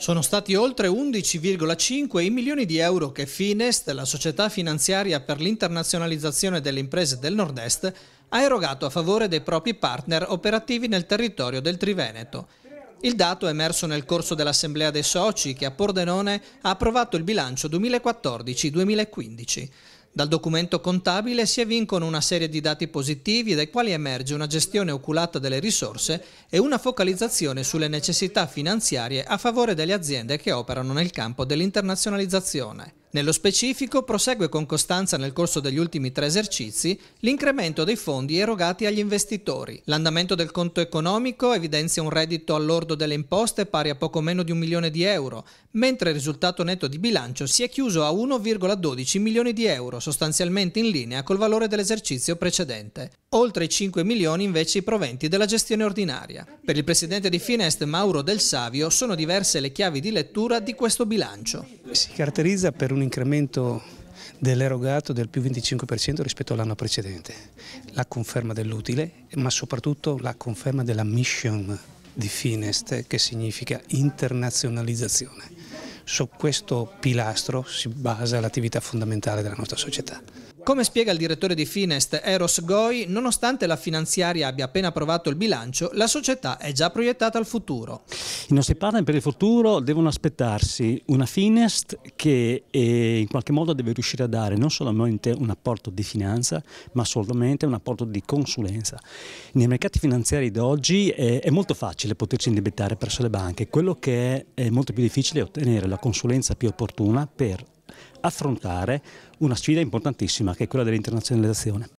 Sono stati oltre 11,5 i milioni di euro che Finest, la società finanziaria per l'internazionalizzazione delle imprese del Nord-Est, ha erogato a favore dei propri partner operativi nel territorio del Triveneto. Il dato è emerso nel corso dell'Assemblea dei Soci che a Pordenone ha approvato il bilancio 2014-2015. Dal documento contabile si evincono una serie di dati positivi dai quali emerge una gestione oculata delle risorse e una focalizzazione sulle necessità finanziarie a favore delle aziende che operano nel campo dell'internazionalizzazione. Nello specifico prosegue con costanza nel corso degli ultimi tre esercizi l'incremento dei fondi erogati agli investitori. L'andamento del conto economico evidenzia un reddito all'ordo delle imposte pari a poco meno di un milione di euro, mentre il risultato netto di bilancio si è chiuso a 1,12 milioni di euro, sostanzialmente in linea col valore dell'esercizio precedente. Oltre i 5 milioni invece i proventi della gestione ordinaria. Per il presidente di Finest Mauro Del Savio sono diverse le chiavi di lettura di questo bilancio. Si caratterizza per un un incremento dell'erogato del più 25% rispetto all'anno precedente, la conferma dell'utile ma soprattutto la conferma della mission di Finest che significa internazionalizzazione. Su questo pilastro si basa l'attività fondamentale della nostra società. Come spiega il direttore di Finest, Eros Goi, nonostante la finanziaria abbia appena approvato il bilancio, la società è già proiettata al futuro. I nostri partner per il futuro devono aspettarsi una Finest che eh, in qualche modo deve riuscire a dare non solamente un apporto di finanza, ma solamente un apporto di consulenza. Nei mercati finanziari d'oggi è, eh, è, molto facile potersi indebitare presso le banche, quello che è molto più difficile è ottenere la consulenza più opportuna per affrontare una sfida importantissima che è quella dell'internazionalizzazione.